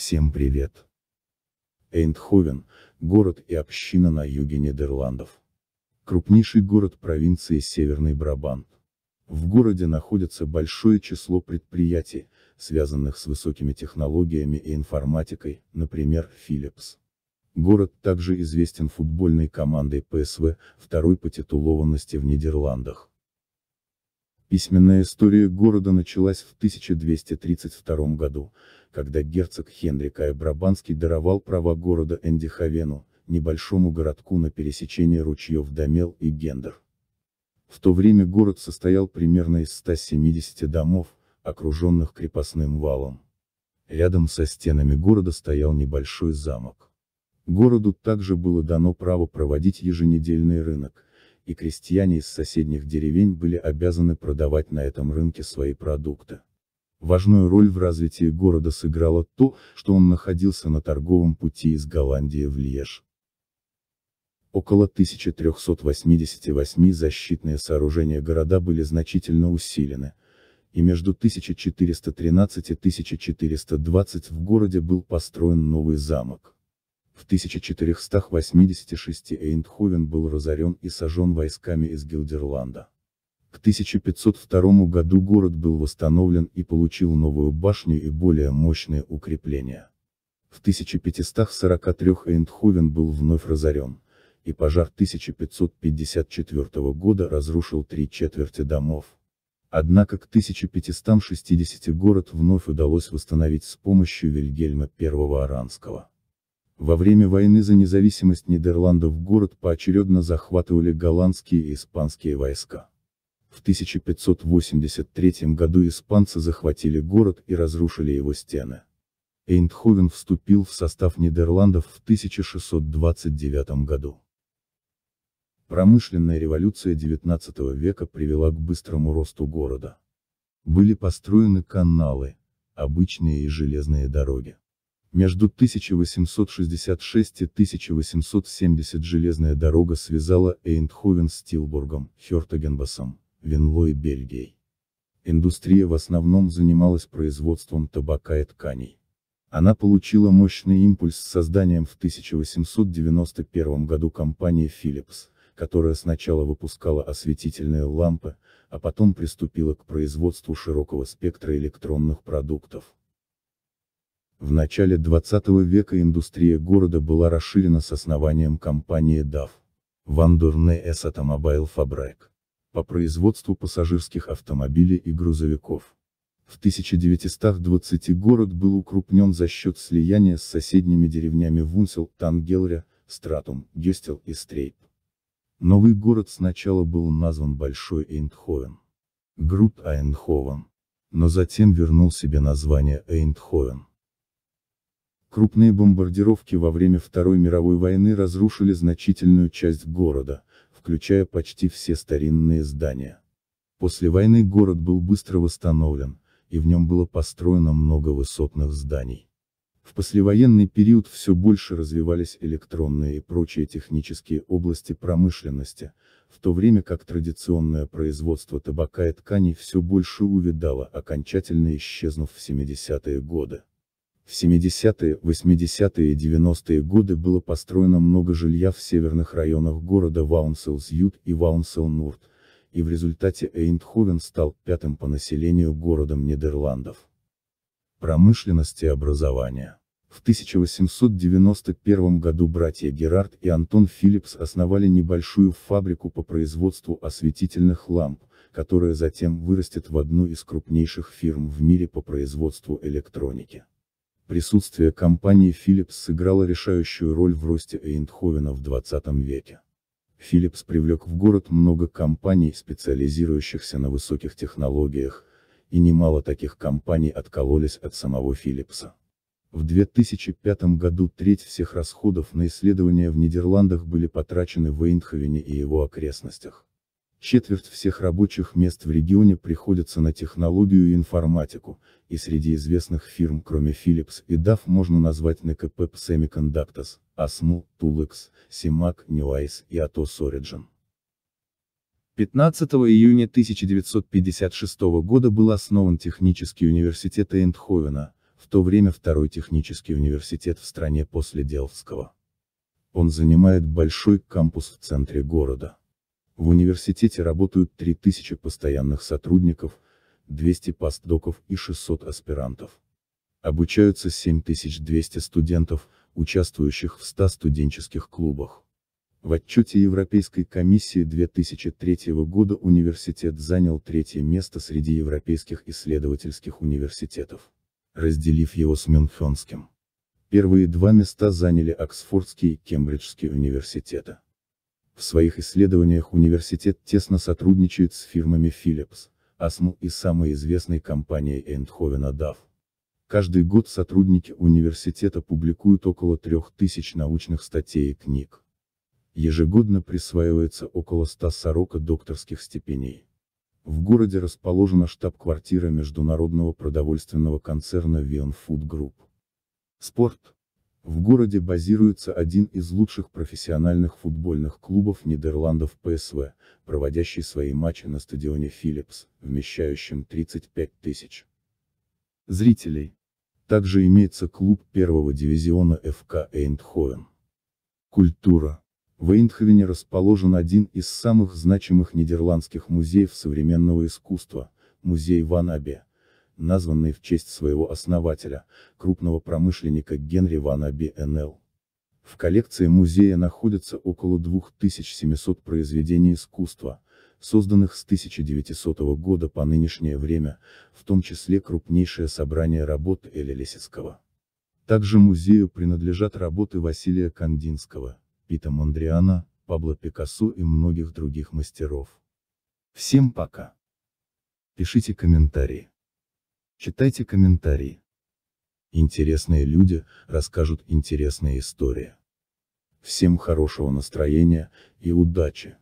Всем привет! Эйндховен – город и община на юге Нидерландов. Крупнейший город провинции Северный Брабант. В городе находится большое число предприятий, связанных с высокими технологиями и информатикой, например, Philips. Город также известен футбольной командой ПСВ, второй по титулованности в Нидерландах. Письменная история города началась в 1232 году, когда герцог Хенрик А. даровал права города Эндихавену, небольшому городку на пересечении ручьев Дамел и Гендер. В то время город состоял примерно из 170 домов, окруженных крепостным валом. Рядом со стенами города стоял небольшой замок. Городу также было дано право проводить еженедельный рынок, и крестьяне из соседних деревень были обязаны продавать на этом рынке свои продукты. Важную роль в развитии города сыграло то, что он находился на торговом пути из Голландии в Льеж. Около 1388 защитные сооружения города были значительно усилены, и между 1413 и 1420 в городе был построен новый замок. В 1486 Эйндховен был разорен и сожжен войсками из Гилдерланда. К 1502 году город был восстановлен и получил новую башню и более мощные укрепления. В 1543 Эйндховен был вновь разорен, и пожар 1554 года разрушил три четверти домов. Однако к 1560 город вновь удалось восстановить с помощью Вильгельма I Аранского. Во время войны за независимость Нидерландов город поочередно захватывали голландские и испанские войска. В 1583 году испанцы захватили город и разрушили его стены. Эйндховен вступил в состав Нидерландов в 1629 году. Промышленная революция XIX века привела к быстрому росту города. Были построены каналы, обычные и железные дороги. Между 1866 и 1870 железная дорога связала Эйндховен с Тилбургом, Хёртогенбасом, Венло и Бельгией. Индустрия в основном занималась производством табака и тканей. Она получила мощный импульс с созданием в 1891 году компании Philips, которая сначала выпускала осветительные лампы, а потом приступила к производству широкого спектра электронных продуктов. В начале 20 века индустрия города была расширена с основанием компании DAF. Вандорне S Automobile Fabric. По производству пассажирских автомобилей и грузовиков. В 1920 город был укрупнен за счет слияния с соседними деревнями Вунсел, Тангелре, Стратум, Гестел и Стрейп. Новый город сначала был назван Большой Эйндховен. Груд Айндховен. Но затем вернул себе название Эйндховен. Крупные бомбардировки во время Второй мировой войны разрушили значительную часть города, включая почти все старинные здания. После войны город был быстро восстановлен, и в нем было построено много высотных зданий. В послевоенный период все больше развивались электронные и прочие технические области промышленности, в то время как традиционное производство табака и тканей все больше увидало, окончательно исчезнув в 70-е годы. В 70-е, 80-е и 90-е годы было построено много жилья в северных районах города Ваунселс-Ют и Ваунсел-Нурт, и в результате Эйндховен стал пятым по населению городом Нидерландов. Промышленность и образование. В 1891 году братья Герард и Антон Филлипс основали небольшую фабрику по производству осветительных ламп, которая затем вырастет в одну из крупнейших фирм в мире по производству электроники. Присутствие компании Philips сыграло решающую роль в росте Эйндховена в 20 веке. Philips привлек в город много компаний, специализирующихся на высоких технологиях, и немало таких компаний откололись от самого Филипса. В 2005 году треть всех расходов на исследования в Нидерландах были потрачены в Эйндховене и его окрестностях. Четверть всех рабочих мест в регионе приходится на технологию и информатику, и среди известных фирм кроме Philips и DAF можно назвать НКП Semiconductors, ASML, Tulex, Simac, Nuice и Atos Origin. 15 июня 1956 года был основан технический университет Эйндховена, в то время второй технический университет в стране после Делфского. Он занимает большой кампус в центре города. В университете работают 3000 постоянных сотрудников, 200 постдоков и 600 аспирантов. Обучаются 7200 студентов, участвующих в 100 студенческих клубах. В отчете Европейской комиссии 2003 года университет занял третье место среди европейских исследовательских университетов, разделив его с Мюнхенским. Первые два места заняли Оксфордский и Кембриджский университеты. В своих исследованиях университет тесно сотрудничает с фирмами Philips, Asmu и самой известной компанией Эндховен DAF. Каждый год сотрудники университета публикуют около 3000 научных статей и книг. Ежегодно присваивается около 140 докторских степеней. В городе расположена штаб-квартира международного продовольственного концерна Vion Food Group. Спорт. В городе базируется один из лучших профессиональных футбольных клубов Нидерландов ПСВ, проводящий свои матчи на стадионе Филлипс, вмещающем 35 тысяч зрителей. Также имеется клуб первого дивизиона ФК Эйндховен. Культура. В Эйндховене расположен один из самых значимых нидерландских музеев современного искусства, музей Ван Абе названный в честь своего основателя, крупного промышленника Генри Вана Биэнелл. В коллекции музея находится около 2700 произведений искусства, созданных с 1900 года по нынешнее время, в том числе крупнейшее собрание работ Эля Лесицкого. Также музею принадлежат работы Василия Кандинского, Пита Мондриана, Пабло Пикассо и многих других мастеров. Всем пока. Пишите комментарии. Читайте комментарии. Интересные люди расскажут интересные истории. Всем хорошего настроения и удачи!